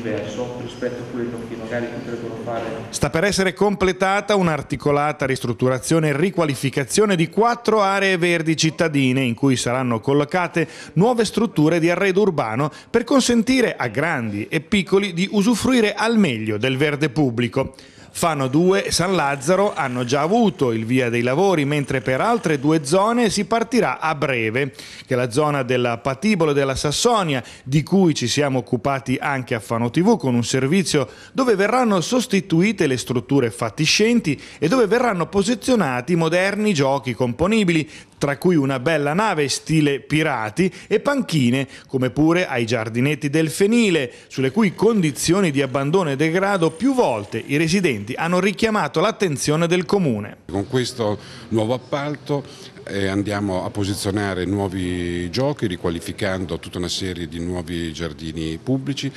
diverso rispetto a quello che magari potrebbero fare. Sta per essere completata un'articolata ristrutturazione e riqualificazione di quattro aree verdi cittadine in cui saranno collocate nuove strutture di arredo urbano per consentire a grandi e piccoli di usufruire al meglio del verde pubblico. Fano 2 e San Lazzaro hanno già avuto il via dei lavori, mentre per altre due zone si partirà a breve, che è la zona della Patibolo della Sassonia, di cui ci siamo occupati anche a Fano TV con un servizio dove verranno sostituite le strutture fatiscenti e dove verranno posizionati moderni giochi componibili, tra cui una bella nave stile pirati e panchine, come pure ai giardinetti del Fenile, sulle cui condizioni di abbandono e degrado più volte i residenti hanno richiamato l'attenzione del comune. Con questo nuovo appalto eh, andiamo a posizionare nuovi giochi riqualificando tutta una serie di nuovi giardini pubblici,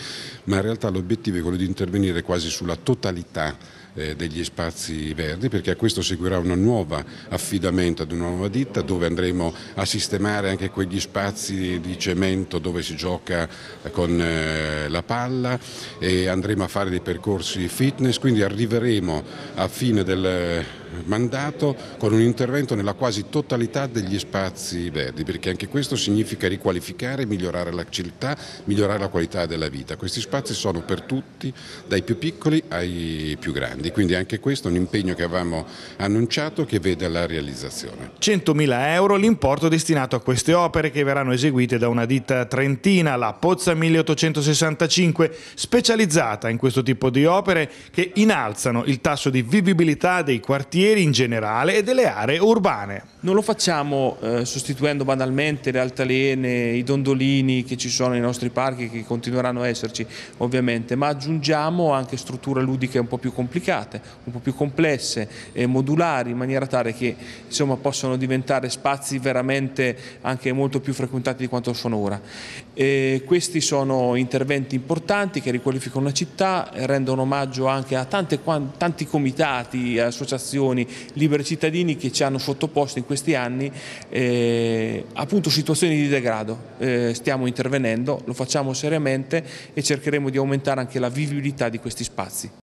ma in realtà l'obiettivo è quello di intervenire quasi sulla totalità eh, degli spazi verdi perché a questo seguirà un nuovo affidamento ad una nuova ditta dove andremo a sistemare anche quegli spazi di cemento dove si gioca eh, con eh, la palla e andremo a fare dei percorsi fitness, quindi arriveremo a fine del mandato con un intervento nella quasi totalità degli spazi verdi, perché anche questo significa riqualificare, migliorare la città, migliorare la qualità della vita. Questi spazi sono per tutti, dai più piccoli ai più grandi, quindi anche questo è un impegno che avevamo annunciato che vede la realizzazione. 100.000 euro l'importo destinato a queste opere che verranno eseguite da una ditta trentina, la Pozza 1865, specializzata in questo tipo di opere che innalzano il tasso di vivibilità dei quartieri quartieri in generale e delle aree urbane. Non lo facciamo eh, sostituendo banalmente le altalene, i dondolini che ci sono nei nostri parchi, che continueranno a esserci ovviamente, ma aggiungiamo anche strutture ludiche un po' più complicate, un po' più complesse, e modulari, in maniera tale che insomma, possano diventare spazi veramente anche molto più frequentati di quanto sono ora. E questi sono interventi importanti che riqualificano la città, rendono omaggio anche a tante, tanti comitati, associazioni, associazioni, liberi cittadini che ci hanno sottoposto in questi anni eh, appunto situazioni di degrado. Eh, stiamo intervenendo, lo facciamo seriamente e cercheremo di aumentare anche la vivibilità di questi spazi.